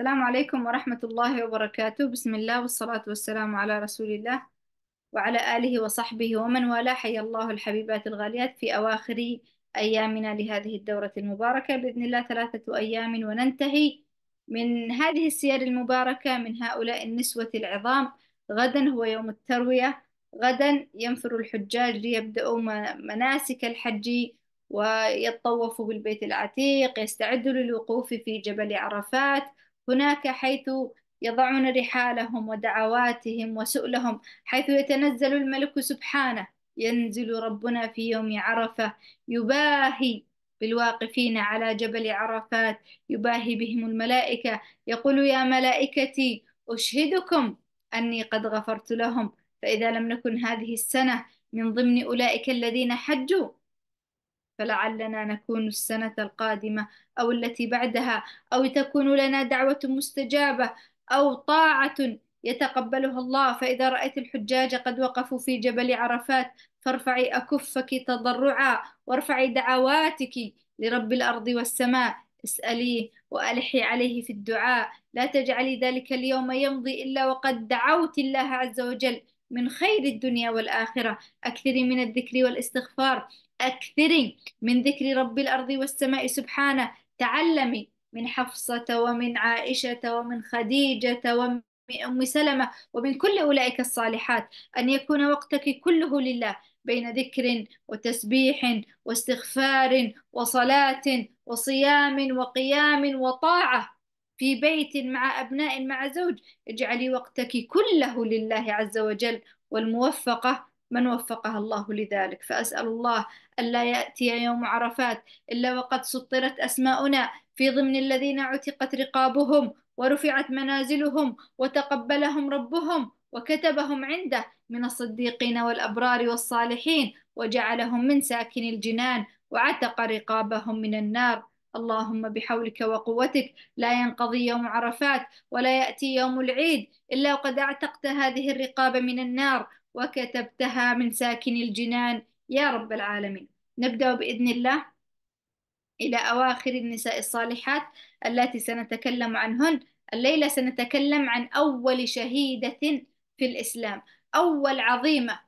السلام عليكم ورحمة الله وبركاته بسم الله والصلاة والسلام على رسول الله وعلى آله وصحبه ومن والاه حيا الله الحبيبات الغاليات في أواخر أيامنا لهذه الدورة المباركة بإذن الله ثلاثة أيام وننتهي من هذه السير المباركة من هؤلاء النسوة العظام غدا هو يوم التروية غدا ينفر الحجاج ليبدأوا مناسك الحج ويطوفوا بالبيت العتيق يستعدوا للوقوف في جبل عرفات هناك حيث يضعون رحالهم ودعواتهم وسؤلهم حيث يتنزل الملك سبحانه ينزل ربنا في يوم عرفة يباهي بالواقفين على جبل عرفات يباهي بهم الملائكة يقول يا ملائكتي أشهدكم أني قد غفرت لهم فإذا لم نكن هذه السنة من ضمن أولئك الذين حجوا فلعلنا نكون السنة القادمة أو التي بعدها أو تكون لنا دعوة مستجابة أو طاعة يتقبلها الله فإذا رأيت الحجاج قد وقفوا في جبل عرفات فارفعي أكفك تضرعا وارفعي دعواتك لرب الأرض والسماء اسأليه وألحي عليه في الدعاء لا تجعلي ذلك اليوم يمضي إلا وقد دعوت الله عز وجل من خير الدنيا والآخرة أكثري من الذكر والاستغفار أكثري من ذكر رب الأرض والسماء سبحانه تعلمي من حفصة ومن عائشة ومن خديجة ومن أم سلمة ومن كل أولئك الصالحات أن يكون وقتك كله لله بين ذكر وتسبيح واستغفار وصلاة وصيام وقيام وطاعة في بيت مع أبناء مع زوج اجعلي وقتك كله لله عز وجل والموفقة من وفقها الله لذلك فأسأل الله ألا يأتي يوم عرفات إلا وقد سطرت أسماؤنا في ضمن الذين عتقت رقابهم ورفعت منازلهم وتقبلهم ربهم وكتبهم عنده من الصديقين والأبرار والصالحين وجعلهم من ساكن الجنان وعتق رقابهم من النار اللهم بحولك وقوتك لا ينقضي يوم عرفات ولا يأتي يوم العيد إلا وقد اعتقت هذه الرقاب من النار وكتبتها من ساكن الجنان يا رب العالمين نبدأ بإذن الله إلى أواخر النساء الصالحات التي سنتكلم عنهن الليلة سنتكلم عن أول شهيدة في الإسلام أول عظيمة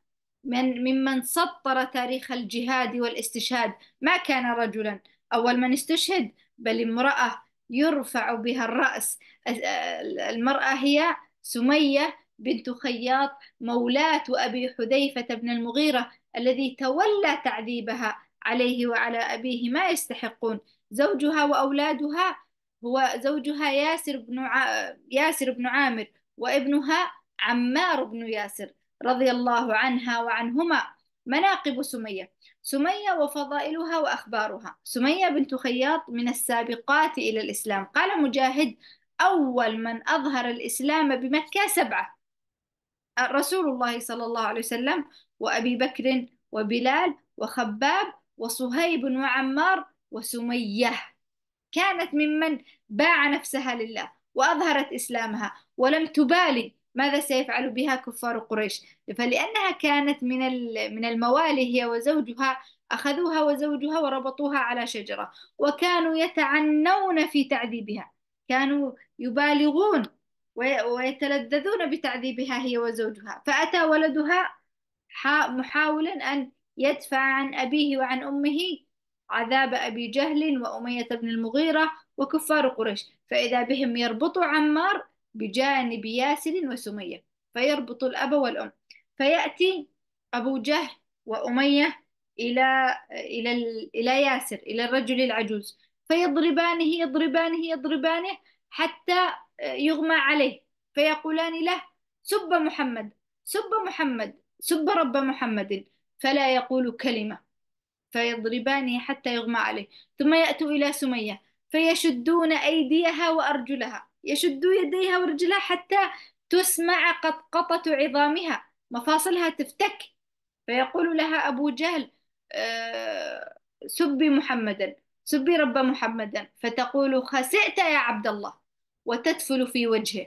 من ممن سطر تاريخ الجهاد والاستشهاد ما كان رجلا أول من استشهد بل امرأة يرفع بها الرأس المرأة هي سمية بنت خياط مولاة أبي حذيفة بن المغيرة الذي تولى تعذيبها عليه وعلى أبيه ما يستحقون زوجها وأولادها هو زوجها ياسر بن ع... ياسر بن عامر وابنها عمار بن ياسر رضي الله عنها وعنهما مناقب سمية سمية وفضائلها وأخبارها سمية بنت خياط من السابقات إلى الإسلام قال مجاهد أول من أظهر الإسلام بمكة سبعة رسول الله صلى الله عليه وسلم وأبي بكر وبلال وخباب وصهيب وعمار وسمية كانت ممن باع نفسها لله وأظهرت إسلامها ولم تبالي ماذا سيفعل بها كفار قريش فلأنها كانت من من الموالي هي وزوجها أخذوها وزوجها وربطوها على شجرة وكانوا يتعنون في تعذيبها كانوا يبالغون ويتلذذون بتعذيبها هي وزوجها فأتى ولدها محاولا أن يدفع عن أبيه وعن أمه عذاب أبي جهل وأمية بن المغيرة وكفار قريش فإذا بهم يربط عمار بجانب ياسر وسمية فيربط الأب والأم فيأتي أبو جهل وأمية إلى إلى إلى ياسر إلى الرجل العجوز فيضربانه يضربانه يضربانه حتى يغمى عليه فيقولان له سب محمد سب محمد سب رب محمد فلا يقول كلمة فيضربانه حتى يغمى عليه ثم يأتوا إلى سمية فيشدون أيديها وأرجلها يشدوا يديها ورجلها حتى تسمع قطقطة عظامها مفاصلها تفتك فيقول لها أبو جهل آه، سبي محمدا سبي رب محمدا فتقول خسئت يا عبد الله وتدفل في وجهه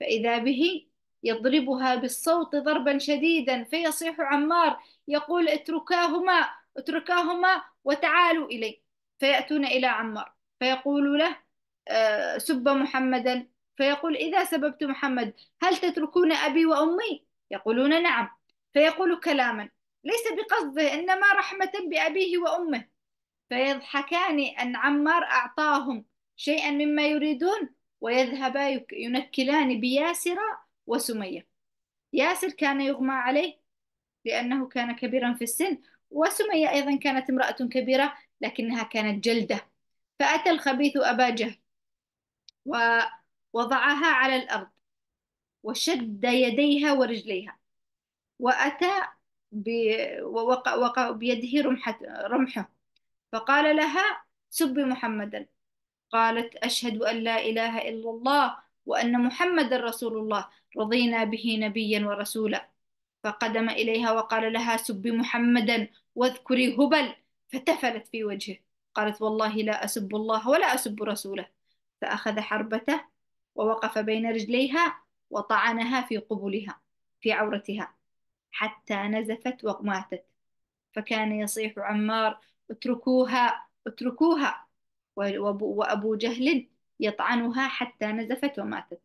فإذا به يضربها بالصوت ضربا شديدا فيصيح عمار يقول اتركاهما اتركاهما وتعالوا إلي فيأتون إلى عمار فيقول له آه، سب محمدا فيقول إذا سببت محمد هل تتركون أبي وأمي يقولون نعم فيقول كلاما ليس بقصده إنما رحمة بأبيه وأمه فيضحكان أن عمار أعطاهم شيئا مما يريدون ويذهبا ينكلان بياسر وسمية ياسر كان يغمى عليه لأنه كان كبيرا في السن وسمية أيضا كانت امرأة كبيرة لكنها كانت جلدة فأتى الخبيث أبا جهل ووضعها على الأرض وشد يديها ورجليها وأتى ووقع بيده رمحه فقال لها سب محمدا قالت أشهد أن لا إله إلا الله وأن محمد رسول الله رضينا به نبيا ورسولا فقدم إليها وقال لها سب محمدا واذكري هبل فتفلت في وجهه قالت والله لا أسب الله ولا أسب رسوله فأخذ حربته ووقف بين رجليها وطعنها في قبلها في عورتها حتى نزفت وماتت فكان يصيح عمار اتركوها اتركوها وأبو جهل يطعنها حتى نزفت وماتت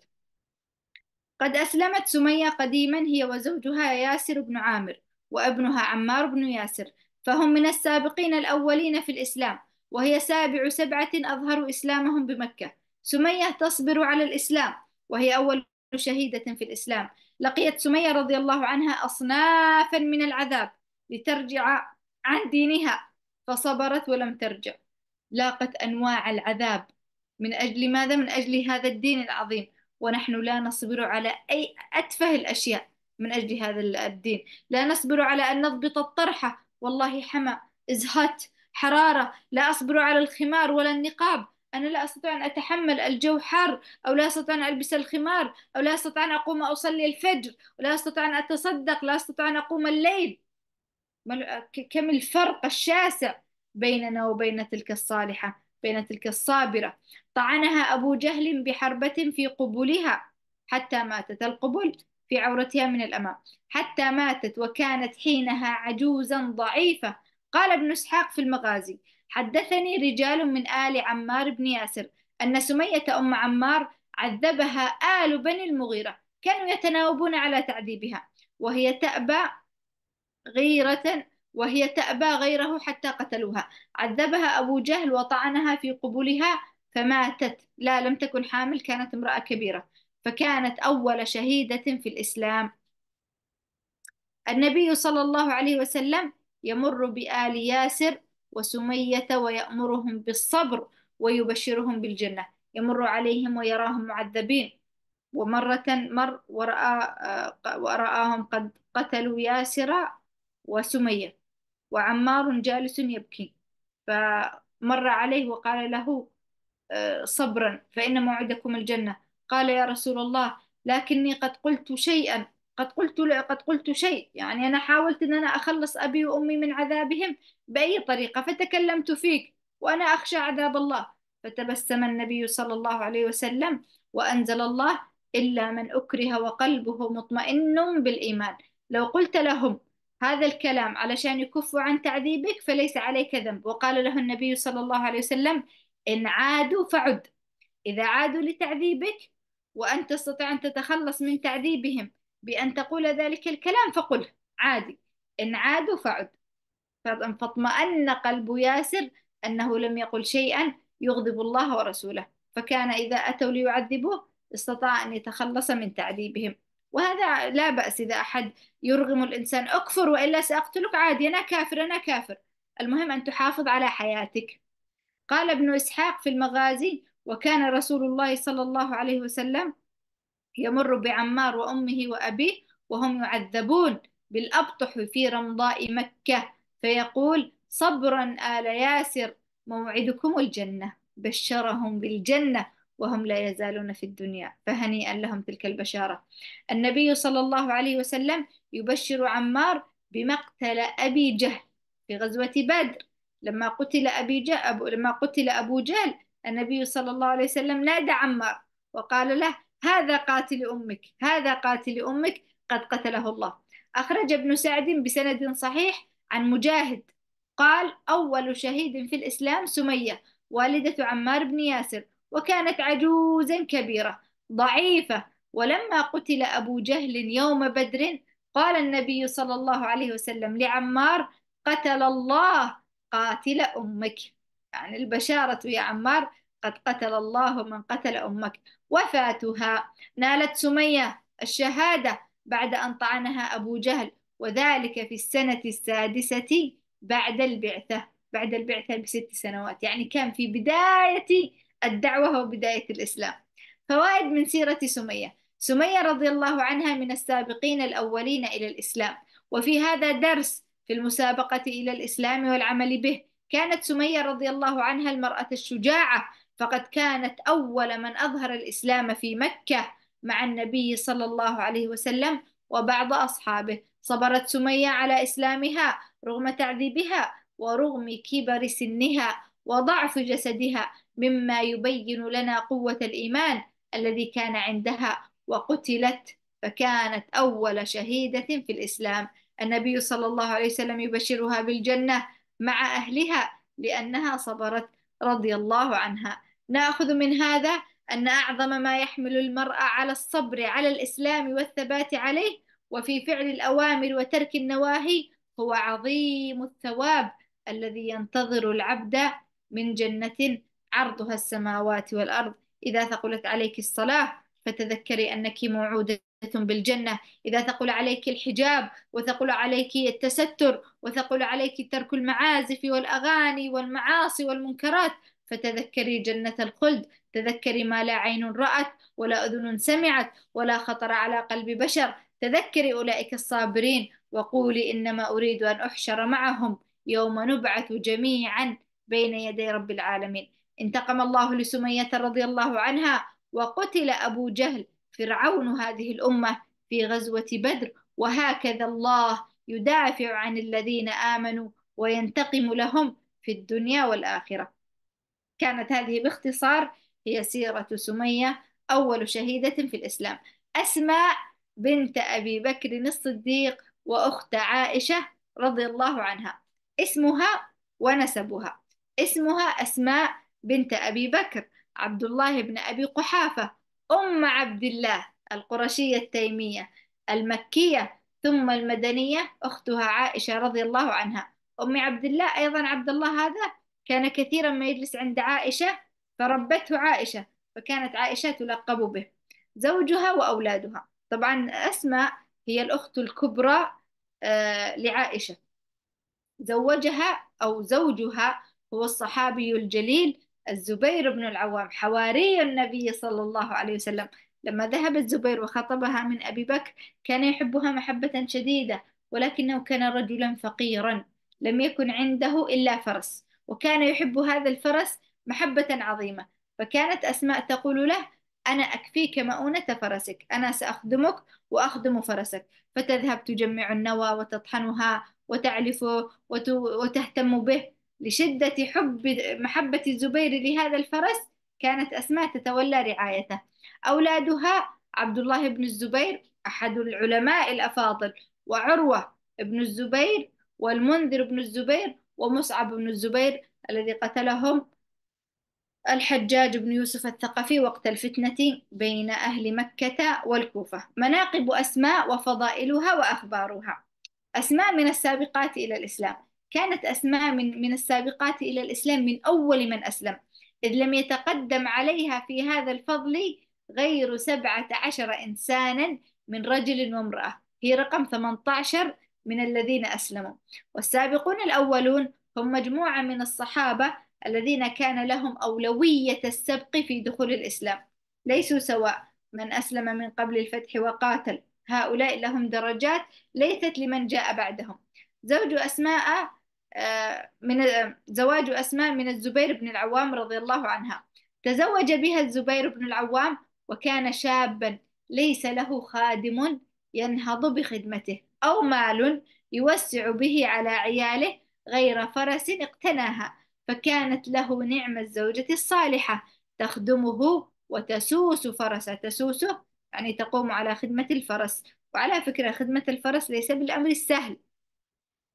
قد أسلمت سمية قديما هي وزوجها ياسر بن عامر وابنها عمار بن ياسر فهم من السابقين الأولين في الإسلام وهي سابع سبعة أظهروا إسلامهم بمكة سمية تصبر على الإسلام وهي أول شهيدة في الإسلام لقيت سمية رضي الله عنها أصنافا من العذاب لترجع عن دينها فصبرت ولم ترجع لاقت أنواع العذاب من أجل ماذا؟ من أجل هذا الدين العظيم ونحن لا نصبر على أي أتفه الأشياء من أجل هذا الدين لا نصبر على أن نضبط الطرحة والله حمى إزهت حرارة لا أصبر على الخمار ولا النقاب أنا لا أستطيع أن أتحمل الجو حر أو لا أستطيع أن ألبس الخمار أو لا أستطيع أن أقوم أصلي الفجر ولا أستطيع أن أتصدق لا أستطيع أن أقوم الليل كم الفرق الشاسع بيننا وبين تلك الصالحة بين تلك الصابرة طعنها أبو جهل بحربة في قبولها حتى ماتت القبول في عورتها من الأمام حتى ماتت وكانت حينها عجوزا ضعيفة قال ابن اسحاق في المغازي حدثني رجال من آل عمار بن ياسر أن سمية أم عمار عذبها آل بني المغيرة كانوا يتناوبون على تعذيبها وهي تأبى غيرة وهي تأبى غيره حتى قتلوها عذبها أبو جهل وطعنها في قبولها فماتت لا لم تكن حامل كانت امرأة كبيرة فكانت أول شهيدة في الإسلام النبي صلى الله عليه وسلم يمر بآل ياسر وسمية ويأمرهم بالصبر ويبشرهم بالجنة يمر عليهم ويراهم معذبين ومرة مر ورأى آه، ورآهم قد قتلوا ياسر وسمية وعمار جالس يبكي فمر عليه وقال له آه، صبرا فإن موعدكم الجنة قال يا رسول الله لكني قد قلت شيئا قد قلت قد قلت شيء يعني أنا حاولت أن أنا أخلص أبي وأمي من عذابهم بأي طريقة فتكلمت فيك وأنا أخشى عذاب الله فتبسم النبي صلى الله عليه وسلم وأنزل الله إلا من أكره وقلبه مطمئن بالإيمان لو قلت لهم هذا الكلام علشان يكفوا عن تعذيبك فليس عليك ذنب وقال له النبي صلى الله عليه وسلم إن عادوا فعد إذا عادوا لتعذيبك وأن تستطيع أن تتخلص من تعذيبهم بأن تقول ذلك الكلام فقله عادي إن عادوا فعد فاطمأن قلب ياسر أنه لم يقل شيئا يغضب الله ورسوله فكان إذا أتوا ليعذبوه استطاع أن يتخلص من تعذيبهم وهذا لا بأس إذا أحد يرغم الإنسان أكفر وإلا سأقتلك عادي أنا كافر أنا كافر المهم أن تحافظ على حياتك قال ابن إسحاق في المغازي وكان رسول الله صلى الله عليه وسلم يمر بعمار وأمه وأبيه وهم يعذبون بالأبطح في رمضاء مكة فيقول صبرا آل ياسر موعدكم الجنة بشرهم بالجنة وهم لا يزالون في الدنيا فهنيئا لهم تلك البشارة النبي صلى الله عليه وسلم يبشر عمار بمقتل أبي جهل في غزوة بدر لما قتل أبي جهل أبو لما قتل أبو جهل النبي صلى الله عليه وسلم نادى عمار وقال له هذا قاتل أمك هذا قاتل أمك قد قتله الله أخرج ابن سعد بسند صحيح عن مجاهد قال أول شهيد في الإسلام سمية والدة عمار بن ياسر وكانت عجوزا كبيرة ضعيفة ولما قتل أبو جهل يوم بدر قال النبي صلى الله عليه وسلم لعمار قتل الله قاتل أمك يعني البشارة يا عمار قد قتل الله من قتل أمك وفاتها نالت سمية الشهادة بعد أن طعنها أبو جهل وذلك في السنة السادسة بعد البعثة بعد البعثة بست سنوات يعني كان في بداية الدعوة وبداية الإسلام فوائد من سيرة سمية سمية رضي الله عنها من السابقين الأولين إلى الإسلام وفي هذا درس في المسابقة إلى الإسلام والعمل به كانت سمية رضي الله عنها المرأة الشجاعة فقد كانت أول من أظهر الإسلام في مكة مع النبي صلى الله عليه وسلم وبعض أصحابه صبرت سمية على إسلامها رغم تعذيبها ورغم كبر سنها وضعف جسدها مما يبين لنا قوة الإيمان الذي كان عندها وقتلت فكانت أول شهيدة في الإسلام النبي صلى الله عليه وسلم يبشرها بالجنة مع أهلها لأنها صبرت رضي الله عنها ناخذ من هذا أن أعظم ما يحمل المرأة على الصبر على الإسلام والثبات عليه وفي فعل الأوامر وترك النواهي هو عظيم الثواب الذي ينتظر العبد من جنة عرضها السماوات والأرض إذا ثقلت عليك الصلاة فتذكري أنك موعودة بالجنة إذا ثقل عليك الحجاب وثقل عليك التستر وثقل عليك ترك المعازف والأغاني والمعاصي والمنكرات فتذكري جنة الخلد تذكري ما لا عين رأت ولا أذن سمعت ولا خطر على قلب بشر تذكري أولئك الصابرين وقولي إنما أريد أن أحشر معهم يوم نبعث جميعا بين يدي رب العالمين انتقم الله لسمية رضي الله عنها وقتل أبو جهل فرعون هذه الأمة في غزوة بدر وهكذا الله يدافع عن الذين آمنوا وينتقم لهم في الدنيا والآخرة كانت هذه باختصار هي سيرة سمية أول شهيدة في الإسلام أسماء بنت أبي بكر الصديق وأخت عائشة رضي الله عنها اسمها ونسبها اسمها أسماء بنت أبي بكر عبد الله بن أبي قحافة أم عبد الله القرشية التيمية المكية ثم المدنية أختها عائشة رضي الله عنها أم عبد الله أيضا عبد الله هذا كان كثيرا ما يجلس عند عائشة فربته عائشة فكانت عائشة تلقب به زوجها وأولادها طبعا أسماء هي الأخت الكبرى آه، لعائشة زوجها أو زوجها هو الصحابي الجليل الزبير بن العوام حواري النبي صلى الله عليه وسلم لما ذهب الزبير وخطبها من أبي بكر كان يحبها محبة شديدة ولكنه كان رجلا فقيرا لم يكن عنده إلا فرس وكان يحب هذا الفرس محبة عظيمة فكانت أسماء تقول له أنا أكفيك مؤونة فرسك أنا سأخدمك وأخدم فرسك فتذهب تجمع النوى وتطحنها وتعلفه وتهتم به لشدة حب محبة الزبير لهذا الفرس كانت أسماء تتولى رعايته أولادها عبد الله بن الزبير أحد العلماء الأفاضل وعروة بن الزبير والمنذر بن الزبير ومصعب بن الزبير الذي قتلهم الحجاج بن يوسف الثقفي وقت الفتنة بين أهل مكة والكوفة مناقب أسماء وفضائلها وأخبارها أسماء من السابقات إلى الإسلام كانت أسماء من, من السابقات إلى الإسلام من أول من أسلم إذ لم يتقدم عليها في هذا الفضل غير سبعة عشر إنسانا من رجل وامرأة هي رقم 18 من الذين أسلموا والسابقون الأولون هم مجموعة من الصحابة الذين كان لهم أولوية السبق في دخول الإسلام ليسوا سواء من أسلم من قبل الفتح وقاتل هؤلاء لهم درجات ليست لمن جاء بعدهم زوج أسماء آه، من زواج أسماء من الزبير بن العوام رضي الله عنها تزوج بها الزبير بن العوام وكان شابا ليس له خادم ينهض بخدمته أو مال يوسع به على عياله غير فرس اقتناها فكانت له نعم الزوجة الصالحة تخدمه وتسوس فرسه تسوسه يعني تقوم على خدمة الفرس وعلى فكرة خدمة الفرس ليس بالأمر السهل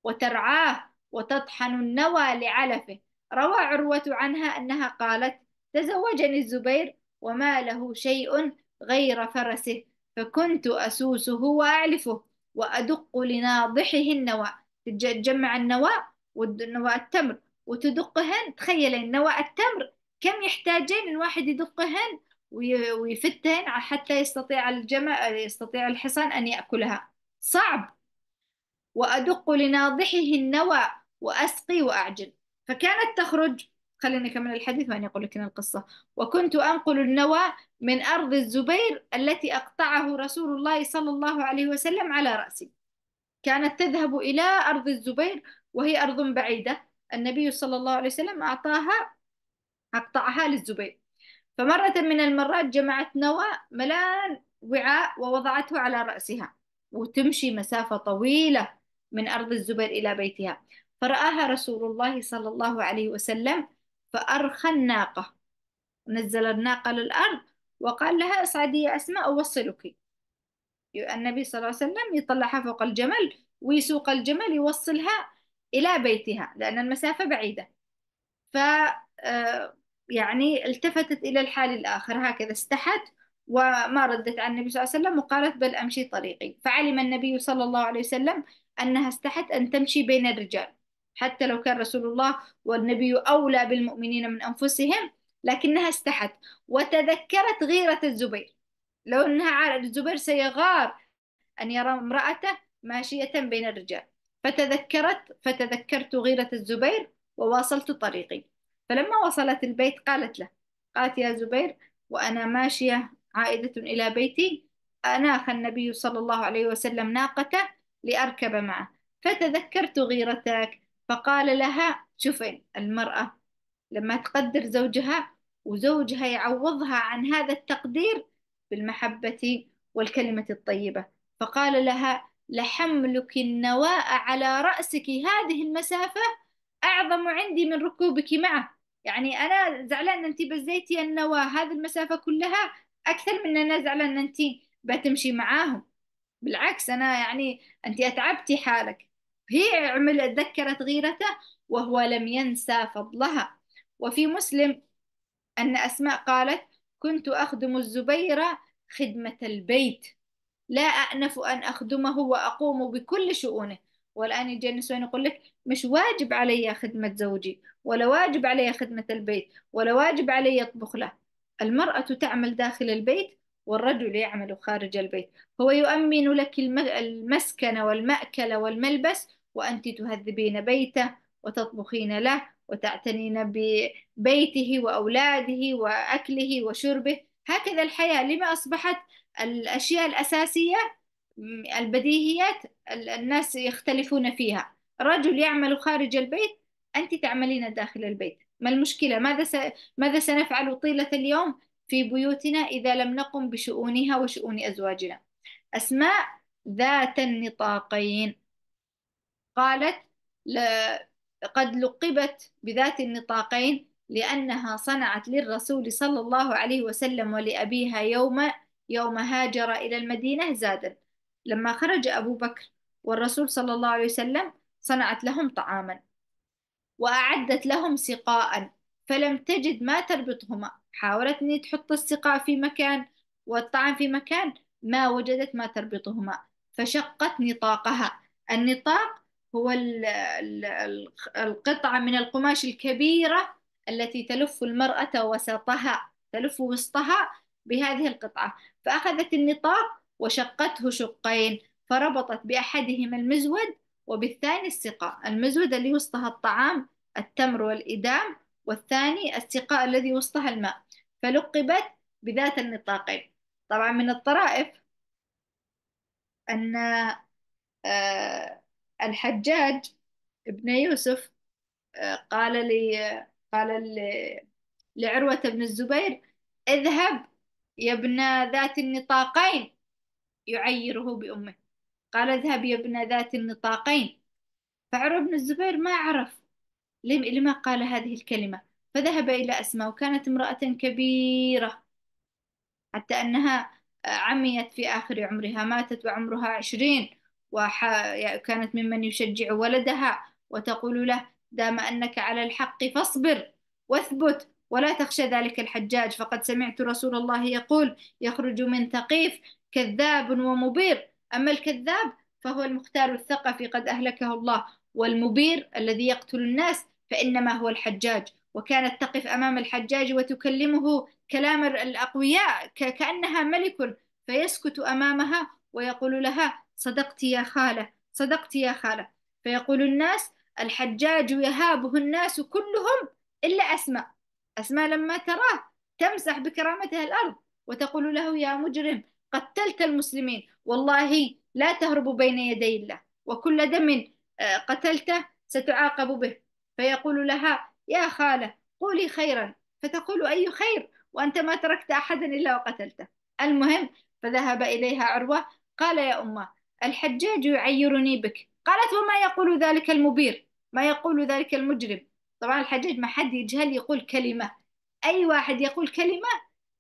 وترعاه وتطحن النوى لعلفه روى عروة عنها أنها قالت تزوجني الزبير وما له شيء غير فرسه فكنت أسوسه وأعلفه وأدق لناضحه النوى تجمع النوى والنوى التمر وتدقهن تخيل النوى التمر كم يحتاجين من واحد يدقهن ويفتهن حتى يستطيع الجمع يستطيع الحصان أن يأكلها صعب وأدق لناضحه النوى وأسقي وأعجل فكانت تخرج خليني أكمل الحديث وأنا أقول لك القصة وكنت أنقل النوى من أرض الزبير التي أقطعه رسول الله صلى الله عليه وسلم على رأسي كانت تذهب إلى أرض الزبير وهي أرض بعيدة النبي صلى الله عليه وسلم أعطاها أقطعها للزبير فمرة من المرات جمعت نوى ملان وعاء ووضعته على رأسها وتمشي مسافة طويلة من أرض الزبير إلى بيتها فرآها رسول الله صلى الله عليه وسلم فأرخى الناقة نزل الناقة للأرض وقال لها اصعدي يا أسماء أوصلك النبي صلى الله عليه وسلم يطلعها فوق الجمل ويسوق الجمل يوصلها إلى بيتها لأن المسافة بعيدة ف آه، يعني التفتت إلى الحال الآخر هكذا استحت وما ردت عن النبي صلى الله عليه وسلم وقالت بل أمشي طريقي فعلم النبي صلى الله عليه وسلم أنها استحت أن تمشي بين الرجال حتى لو كان رسول الله والنبي أولى بالمؤمنين من أنفسهم لكنها استحت وتذكرت غيرة الزبير لو أنها عارف الزبير سيغار أن يرى امرأته ماشية بين الرجال فتذكرت فتذكرت غيرة الزبير وواصلت طريقي فلما وصلت البيت قالت له قالت يا زبير وأنا ماشية عائدة إلى بيتي أناخ النبي صلى الله عليه وسلم ناقته لأركب معه فتذكرت غيرتك فقال لها شوفي المرأة لما تقدر زوجها وزوجها يعوضها عن هذا التقدير بالمحبة والكلمة الطيبة فقال لها لحملك النواء على رأسك هذه المسافة أعظم عندي من ركوبك معه يعني أنا زعلان أنت بزيتي النواة هذه المسافة كلها أكثر من أنا زعلان أنت بتمشي معاهم بالعكس أنا يعني أنت أتعبتي حالك هي عملت ذكرت غيرته وهو لم ينسى فضلها وفي مسلم أن أسماء قالت كنت أخدم الزبير خدمة البيت لا أأنف أن أخدمه وأقوم بكل شؤونه والآن يجي النسوان يقول لك مش واجب علي خدمة زوجي ولا واجب علي خدمة البيت ولا واجب علي يطبخ له المرأة تعمل داخل البيت والرجل يعمل خارج البيت هو يؤمن لك المسكن والمأكل والملبس وأنت تهذبين بيته وتطبخين له وتعتنين ببيته وأولاده وأكله وشربه هكذا الحياة لما أصبحت الأشياء الأساسية البديهيات الناس يختلفون فيها رجل يعمل خارج البيت أنت تعملين داخل البيت ما المشكلة ماذا س... ماذا سنفعل طيلة اليوم في بيوتنا إذا لم نقم بشؤونها وشؤون أزواجنا أسماء ذات النطاقين قالت قد لقبت بذات النطاقين لأنها صنعت للرسول صلى الله عليه وسلم ولأبيها يوم يوم هاجر إلى المدينة زادا لما خرج أبو بكر والرسول صلى الله عليه وسلم صنعت لهم طعاما وأعدت لهم سقاء فلم تجد ما تربطهما حاولت أن تحط السقاء في مكان والطعام في مكان ما وجدت ما تربطهما فشقت نطاقها النطاق هو القطعة من القماش الكبيرة التي تلف المرأة وسطها تلف وسطها بهذه القطعة فأخذت النطاق وشقته شقين فربطت بأحدهما المزود وبالثاني السقاء المزود اللي وسطها الطعام التمر والإدام والثاني السقاء الذي وسطها الماء فلقبت بذات النطاقين طبعا من الطرائف أن آه الحجاج ابن يوسف آه، قال لي قال لعروة بن الزبير اذهب يا ابن ذات النطاقين يعيره بأمه قال اذهب يا ابن ذات النطاقين فعروة بن الزبير ما عرف لما قال هذه الكلمة فذهب إلى أسماء وكانت امرأة كبيرة حتى أنها آه، عميت في آخر عمرها ماتت وعمرها عشرين وكانت يعني ممن يشجع ولدها وتقول له دام أنك على الحق فاصبر واثبت ولا تخشى ذلك الحجاج فقد سمعت رسول الله يقول يخرج من ثقيف كذاب ومبير أما الكذاب فهو المختار الثقفي قد أهلكه الله والمبير الذي يقتل الناس فإنما هو الحجاج وكانت تقف أمام الحجاج وتكلمه كلام الأقوياء كأنها ملك فيسكت أمامها ويقول لها صدقت يا خالة صدقت يا خالة فيقول الناس الحجاج يهابه الناس كلهم إلا أسماء أسماء لما تراه تمسح بكرامتها الأرض وتقول له يا مجرم قتلت المسلمين والله لا تهرب بين يدي الله وكل دم آه، قتلته ستعاقب به فيقول لها يا خالة قولي خيرا فتقول أي خير وأنت ما تركت أحدا إلا وقتلته المهم فذهب إليها عروة قال يا أمه الحجاج يعيرني بك قالت وما يقول ذلك المبير ما يقول ذلك المجرم طبعا الحجاج ما حد يجهل يقول كلمة أي واحد يقول كلمة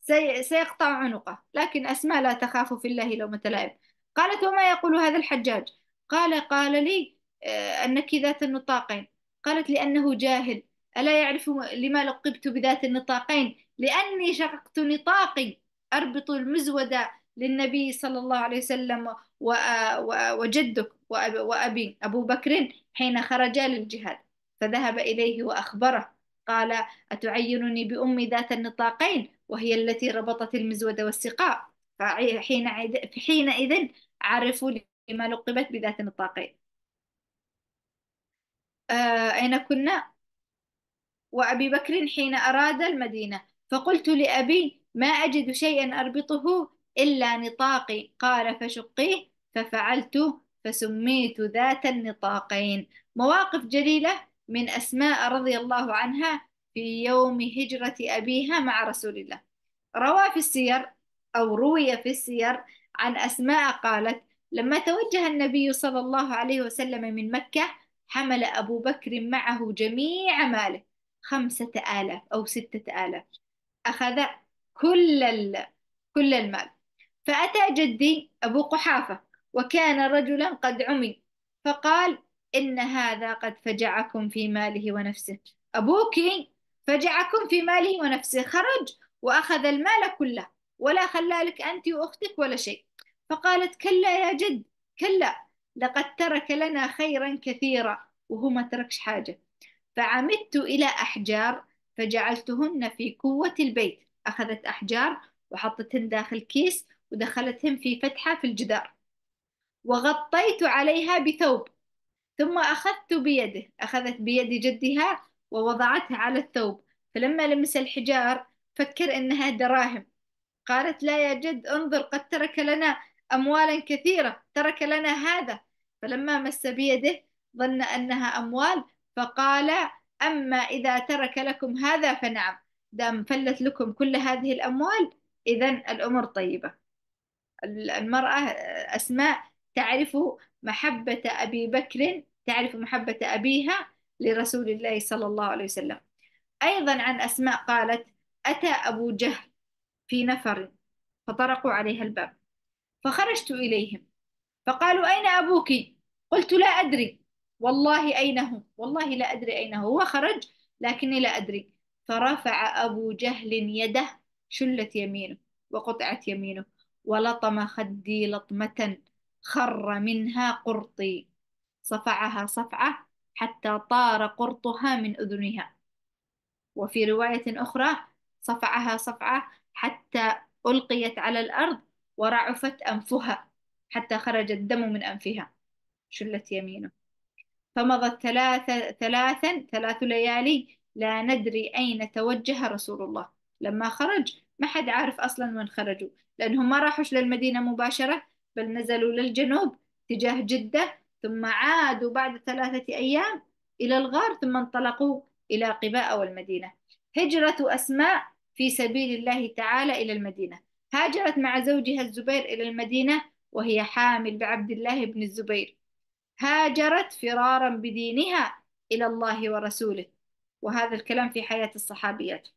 سي... سيقطع عنقه لكن أسماء لا تخاف في الله لومة لائم قالت وما يقول هذا الحجاج قال قال لي آه، أنك ذات النطاقين قالت لأنه جاهل ألا يعرف لما لقبت بذات النطاقين لأني شققت نطاقي أربط المزود للنبي صلى الله عليه وسلم وجدك وأبي أبو بكر حين خرجا للجهاد فذهب إليه وأخبره قال أتعينني بأمي ذات النطاقين وهي التي ربطت المزود والسقاء فحينئذ عرفوا لما لقبت بذات النطاقين آه، أين كنا؟ وأبي بكر حين أراد المدينة فقلت لأبي ما أجد شيئا أربطه إلا نطاقي قال فشقيه ففعلته فسميت ذات النطاقين مواقف جليلة من أسماء رضي الله عنها في يوم هجرة أبيها مع رسول الله روى في السير أو روي في السير عن أسماء قالت لما توجه النبي صلى الله عليه وسلم من مكة حمل أبو بكر معه جميع ماله خمسة آلاف أو ستة آلاف أخذ كل كل المال فأتى جدي أبو قحافة وكان رجلا قد عمي فقال إن هذا قد فجعكم في ماله ونفسه أبوك فجعكم في ماله ونفسه خرج وأخذ المال كله ولا خلى لك أنت وأختك ولا شيء فقالت كلا يا جد كلا لقد ترك لنا خيرا كثيرا وهو ما تركش حاجة فعمدت إلى أحجار فجعلتهن في قوة البيت أخذت أحجار وحطتهن داخل كيس ودخلتهن في فتحة في الجدار وغطيت عليها بثوب ثم أخذت بيده أخذت بيد جدها ووضعتها على الثوب فلما لمس الحجار فكر إنها دراهم قالت لا يا جد انظر قد ترك لنا أموالا كثيرة ترك لنا هذا فلما مس بيده ظن أنها أموال فقال أما إذا ترك لكم هذا فنعم دام فلت لكم كل هذه الأموال إذا الأمور طيبة المرأة أسماء تعرف محبة أبي بكر تعرف محبة أبيها لرسول الله صلى الله عليه وسلم أيضا عن أسماء قالت أتى أبو جهل في نفر فطرقوا عليها الباب فخرجت إليهم فقالوا أين أبوك قلت لا أدري والله أين هو والله لا أدري أين هو خرج لكني لا أدري فرفع أبو جهل يده شلت يمينه وقطعت يمينه ولطم خدي لطمة خر منها قرطي صفعها صفعة حتى طار قرطها من أذنها وفي رواية أخرى صفعها صفعة حتى ألقيت على الأرض ورعفت أنفها حتى خرج الدم من أنفها شلت يمينه فمضت ثلاثة ثلاثا ثلاث ليالي لا ندري أين توجه رسول الله لما خرج ما حد عارف أصلا من خرجوا لأنهم ما راحوش للمدينة مباشرة بل نزلوا للجنوب تجاه جدة ثم عادوا بعد ثلاثة أيام إلى الغار ثم انطلقوا إلى قباء والمدينة هجرة أسماء في سبيل الله تعالى إلى المدينة هاجرت مع زوجها الزبير إلى المدينة وهي حامل بعبد الله بن الزبير هاجرت فرارا بدينها إلى الله ورسوله وهذا الكلام في حياة الصحابيات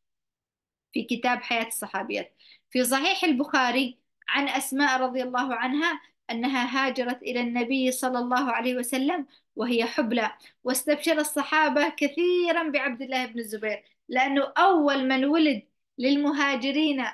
في كتاب حياة الصحابيات في صحيح البخاري عن أسماء رضي الله عنها أنها هاجرت إلى النبي صلى الله عليه وسلم وهي حبلى واستبشر الصحابة كثيرا بعبد الله بن الزبير لأنه أول من ولد للمهاجرين آه،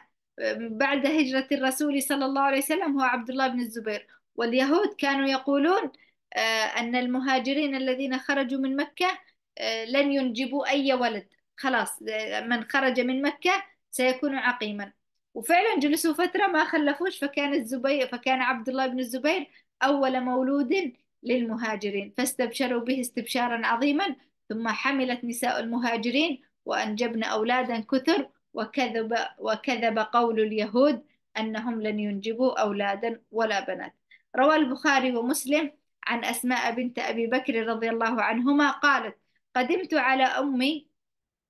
بعد هجرة الرسول صلى الله عليه وسلم هو عبد الله بن الزبير واليهود كانوا يقولون آه، أن المهاجرين الذين خرجوا من مكة آه، لن ينجبوا أي ولد خلاص من خرج من مكة سيكون عقيما وفعلا جلسوا فترة ما خلفوش فكان الزبير فكان عبد الله بن الزبير أول مولود للمهاجرين فاستبشروا به استبشارا عظيما ثم حملت نساء المهاجرين وأنجبن أولادا كثر وكذب وكذب قول اليهود أنهم لن ينجبوا أولادا ولا بنات روى البخاري ومسلم عن أسماء بنت أبي بكر رضي الله عنهما قالت قدمت على أمي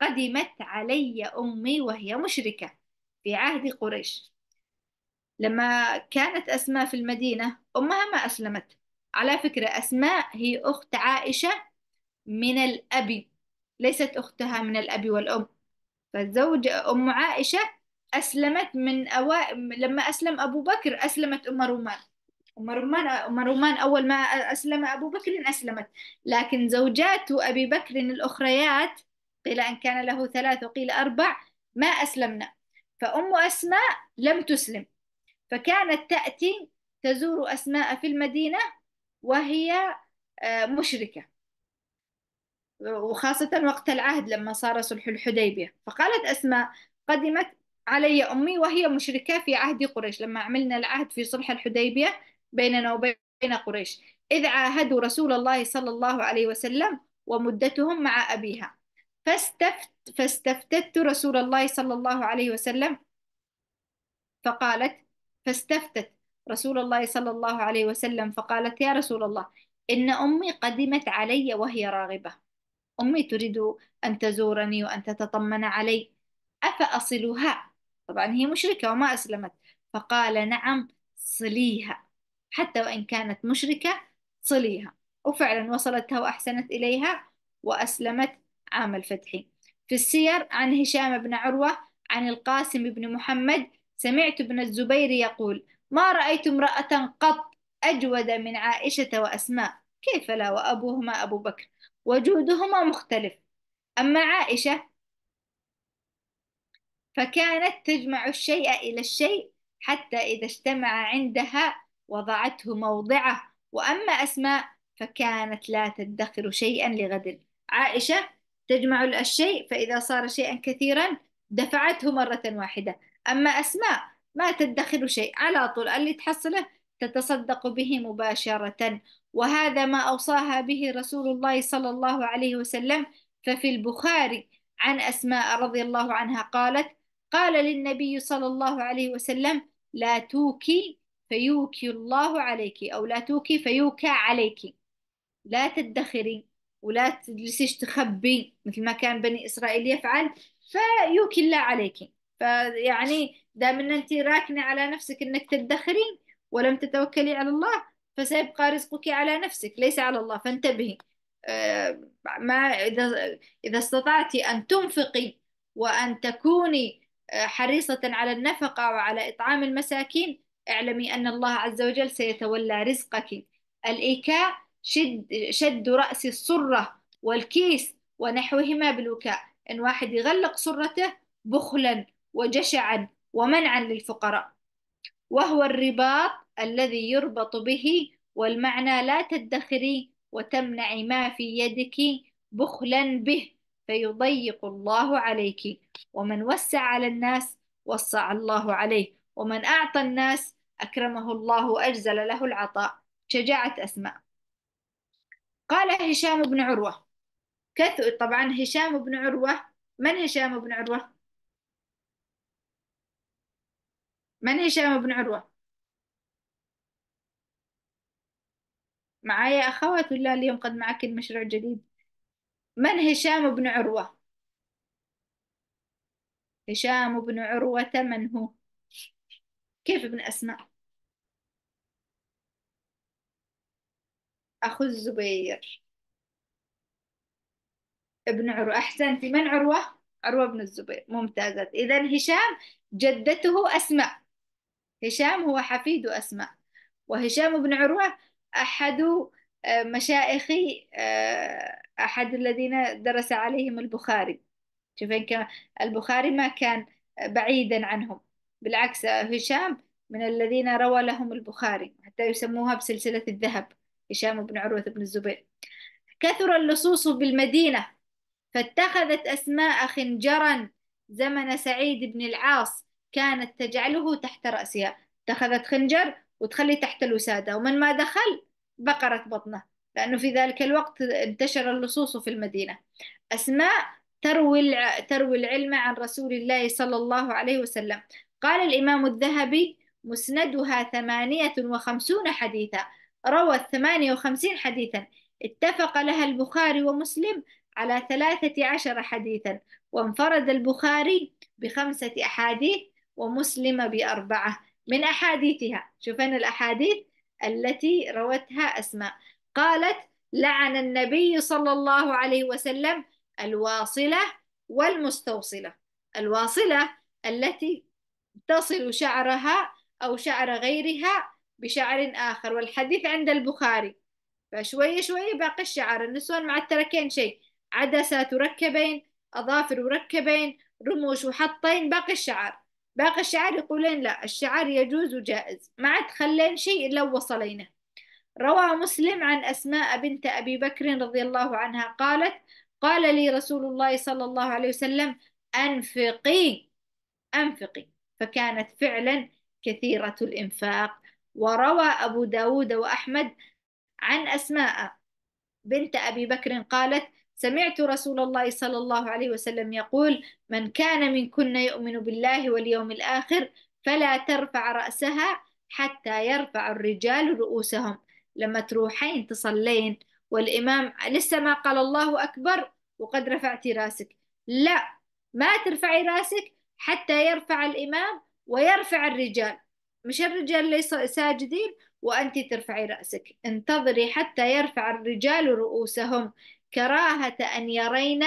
قدمت علي أمي وهي مشركة في عهد قريش لما كانت أسماء في المدينة أمها ما أسلمت على فكرة أسماء هي أخت عائشة من الأبي ليست أختها من الأبي والأم فالزوج أم عائشة أسلمت من أوائل لما أسلم أبو بكر أسلمت أم رومان أم رومان أم رومان أول ما أسلم أبو بكر أسلمت لكن زوجات أبي بكر الأخريات قيل أن كان له ثلاث وقيل أربع ما أسلمنا فأم أسماء لم تسلم فكانت تأتي تزور أسماء في المدينة وهي آه، مشركة وخاصة وقت العهد لما صار صلح الحديبية فقالت أسماء قدمت علي أمي وهي مشركة في عهد قريش لما عملنا العهد في صلح الحديبية بيننا وبين قريش إذ عاهدوا رسول الله صلى الله عليه وسلم ومدتهم مع أبيها فاستفت فاستفتت رسول الله صلى الله عليه وسلم فقالت فاستفتت رسول الله صلى الله عليه وسلم فقالت يا رسول الله إن أمي قدمت علي وهي راغبة أمي تريد أن تزورني وأن تتطمن علي أفأصلها طبعا هي مشركة وما أسلمت فقال نعم صليها حتى وإن كانت مشركة صليها وفعلا وصلتها وأحسنت إليها وأسلمت عام الفتح في السير عن هشام بن عروة عن القاسم بن محمد سمعت ابن الزبير يقول ما رأيت امرأة قط أجود من عائشة وأسماء كيف لا وأبوهما أبو بكر وجودهما مختلف أما عائشة فكانت تجمع الشيء إلى الشيء حتى إذا اجتمع عندها وضعته موضعه وأما أسماء فكانت لا تدخر شيئا لغد عائشة تجمع الشيء فإذا صار شيئا كثيرا دفعته مرة واحدة أما أسماء ما تدخر شيء على طول اللي تحصله تتصدق به مباشرة وهذا ما أوصاها به رسول الله صلى الله عليه وسلم ففي البخاري عن أسماء رضي الله عنها قالت قال للنبي صلى الله عليه وسلم لا توكي فيوكي الله عليك أو لا توكي فيوكى عليك لا تدخري ولا تجلسيش تخبي مثل ما كان بني إسرائيل يفعل فيوكل الله عليك فيعني دام أن أنت راكنة على نفسك أنك تدخري ولم تتوكلي على الله فسيبقى رزقك على نفسك ليس على الله فانتبهي آه، ما إذا إذا استطعت أن تنفقي وأن تكوني آه، حريصة على النفقة وعلى إطعام المساكين اعلمي أن الله عز وجل سيتولى رزقك الإيكاء شد شد رأس السرة والكيس ونحوهما بالوكاء إن واحد يغلق سرته بخلا وجشعا ومنعا للفقراء وهو الرباط الذي يربط به والمعنى لا تدخري وتمنعي ما في يدك بخلا به فيضيق الله عليك ومن وسع على الناس وسع الله عليه ومن أعطى الناس أكرمه الله وأجزل له العطاء شجاعة أسماء قال هشام بن عروة كثر طبعا هشام بن عروة من هشام بن عروة من هشام بن عروة معايا أخوات ولا اليوم قد معك المشروع الجديد من هشام بن عروة هشام بن عروة من هو كيف ابن أسماء أخو الزبير ابن عروة أحسنتي من عروة؟ عروة بن الزبير ممتازة إذا هشام جدته أسماء هشام هو حفيد أسماء وهشام بن عروة أحد آه، مشائخ آه، أحد الذين درس عليهم البخاري شوفين كما البخاري ما كان بعيدا عنهم بالعكس هشام من الذين روى لهم البخاري حتى يسموها بسلسلة الذهب هشام بن عروة بن الزبير كثر اللصوص بالمدينة فاتخذت أسماء خنجرا زمن سعيد بن العاص كانت تجعله تحت رأسها اتخذت خنجر وتخلي تحت الوسادة ومن ما دخل بقرت بطنه لأنه في ذلك الوقت انتشر اللصوص في المدينة أسماء تروي تروي العلم عن رسول الله صلى الله عليه وسلم قال الإمام الذهبي مسندها ثمانية وخمسون حديثا روت 58 حديثا اتفق لها البخاري ومسلم على 13 حديثا وانفرد البخاري بخمسة أحاديث ومسلم بأربعة من أحاديثها شوفنا الأحاديث التي روتها أسماء قالت لعن النبي صلى الله عليه وسلم الواصلة والمستوصلة الواصلة التي تصل شعرها أو شعر غيرها بشعر آخر والحديث عند البخاري فشوي شوي باقي الشعر النسوان التركين شيء عدسات وركبين أظافر وركبين رموش وحطين باقي الشعر باقي الشعر يقولين لا الشعر يجوز وجائز ما عاد خلين شيء إلا وصلينه روى مسلم عن أسماء بنت أبي بكر رضي الله عنها قالت قال لي رسول الله صلى الله عليه وسلم أنفقي أنفقي فكانت فعلا كثيرة الإنفاق وروى أبو داود وأحمد عن أسماء بنت أبي بكر قالت سمعت رسول الله صلى الله عليه وسلم يقول من كان منكن يؤمن بالله واليوم الآخر فلا ترفع رأسها حتى يرفع الرجال رؤوسهم لما تروحين تصلين والإمام لسه ما قال الله أكبر وقد رفعتي راسك لا ما ترفعي راسك حتى يرفع الإمام ويرفع الرجال مش الرجال ليس ساجدين وأنت ترفعي رأسك انتظري حتى يرفع الرجال رؤوسهم كراهة أن يرين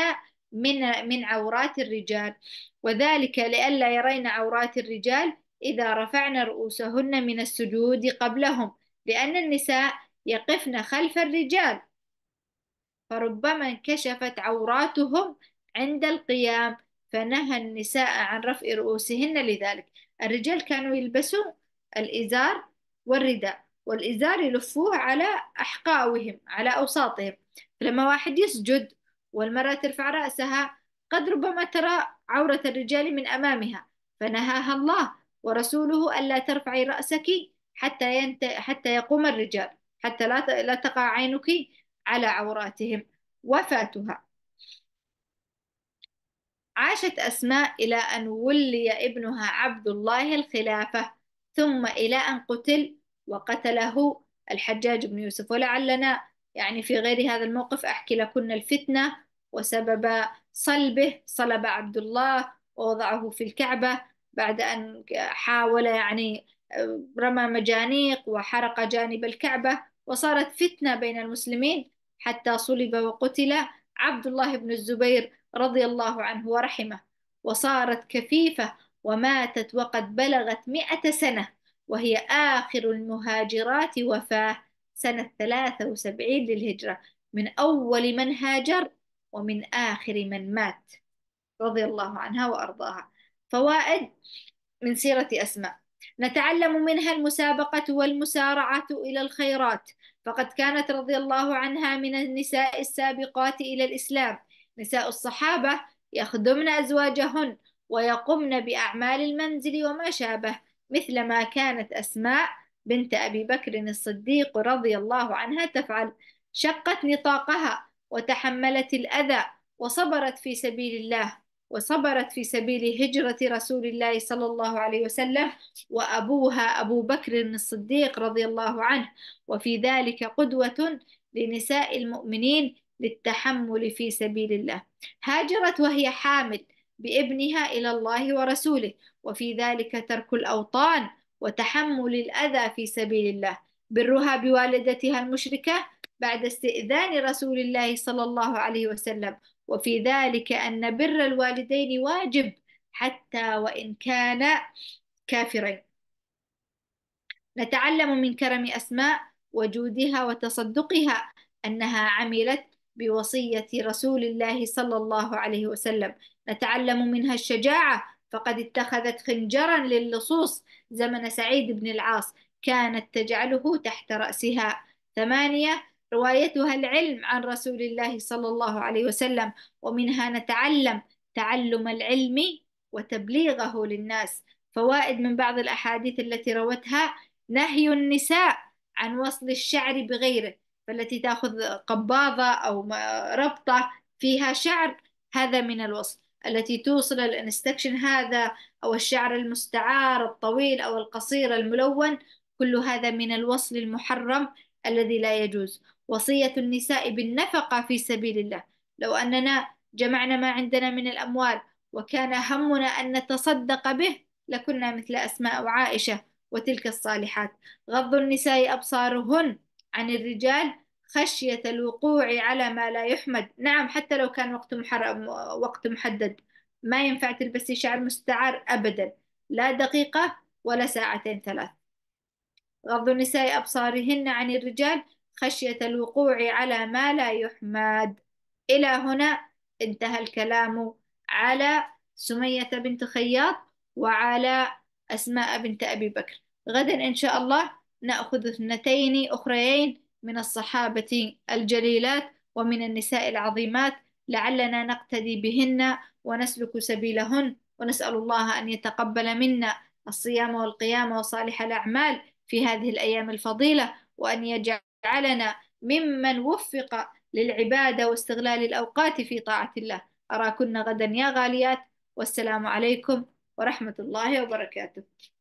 من من عورات الرجال وذلك لئلا يرين عورات الرجال إذا رفعن رؤوسهن من السجود قبلهم لأن النساء يقفن خلف الرجال فربما انكشفت عوراتهم عند القيام فنهى النساء عن رفع رؤوسهن لذلك الرجال كانوا يلبسون الإزار والرداء والإزار يلفوه على أحقاوهم على أوساطهم فلما واحد يسجد والمرأة ترفع رأسها قد ربما ترى عورة الرجال من أمامها فنهاها الله ورسوله ألا ترفعي رأسك حتى ينت... حتى يقوم الرجال حتى لا ت... لا تقع عينك على عوراتهم وفاتها عاشت أسماء إلى أن ولي ابنها عبد الله الخلافة ثم إلى أن قتل وقتله الحجاج بن يوسف ولعلنا يعني في غير هذا الموقف أحكي لكن الفتنة وسبب صلبه صلب عبد الله ووضعه في الكعبة بعد أن حاول يعني آه، رمى مجانيق وحرق جانب الكعبة وصارت فتنة بين المسلمين حتى صلب وقتل عبد الله بن الزبير رضي الله عنه ورحمه وصارت كفيفة وماتت وقد بلغت مئة سنة وهي آخر المهاجرات وفاة سنة 73 للهجرة من أول من هاجر ومن آخر من مات رضي الله عنها وأرضاها فوائد من سيرة أسماء نتعلم منها المسابقة والمسارعة إلى الخيرات فقد كانت رضي الله عنها من النساء السابقات إلى الإسلام نساء الصحابة يخدمن أزواجهن ويقمن بأعمال المنزل وما شابه مثل ما كانت أسماء بنت أبي بكر الصديق رضي الله عنها تفعل شقت نطاقها وتحملت الأذى وصبرت في سبيل الله وصبرت في سبيل هجرة رسول الله صلى الله عليه وسلم وأبوها أبو بكر الصديق رضي الله عنه وفي ذلك قدوة لنساء المؤمنين للتحمل في سبيل الله هاجرت وهي حامل بابنها إلى الله ورسوله وفي ذلك ترك الأوطان وتحمل الأذى في سبيل الله برها بوالدتها المشركة بعد استئذان رسول الله صلى الله عليه وسلم وفي ذلك أن بر الوالدين واجب حتى وإن كان كافرين نتعلم من كرم أسماء وجودها وتصدقها أنها عملت بوصية رسول الله صلى الله عليه وسلم نتعلم منها الشجاعة فقد اتخذت خنجرا للصوص زمن سعيد بن العاص كانت تجعله تحت رأسها ثمانية روايتها العلم عن رسول الله صلى الله عليه وسلم ومنها نتعلم تعلم العلم وتبليغه للناس فوائد من بعض الأحاديث التي روتها نهي النساء عن وصل الشعر بغيره فالتي تأخذ قباضة أو ربطة فيها شعر هذا من الوصل التي توصل الانستكشن هذا أو الشعر المستعار الطويل أو القصير الملون كل هذا من الوصل المحرم الذي لا يجوز وصية النساء بالنفقة في سبيل الله لو أننا جمعنا ما عندنا من الأموال وكان همنا أن نتصدق به لكنا مثل أسماء وعائشة وتلك الصالحات غض النساء أبصارهن عن الرجال خشية الوقوع على ما لا يحمد نعم حتى لو كان وقت محرم وقت محدد ما ينفع تلبسي شعر مستعار أبدا لا دقيقة ولا ساعتين ثلاث غض النساء أبصارهن عن الرجال خشية الوقوع على ما لا يحمد إلى هنا انتهى الكلام على سمية بنت خياط وعلى أسماء بنت أبي بكر غدا إن شاء الله نأخذ اثنتين أخريين من الصحابة الجليلات ومن النساء العظيمات لعلنا نقتدي بهن ونسلك سبيلهن ونسأل الله أن يتقبل منا الصيام والقيام وصالح الأعمال في هذه الأيام الفضيلة وأن يجعلنا ممن وفق للعبادة واستغلال الأوقات في طاعة الله أراكن غدا يا غاليات والسلام عليكم ورحمة الله وبركاته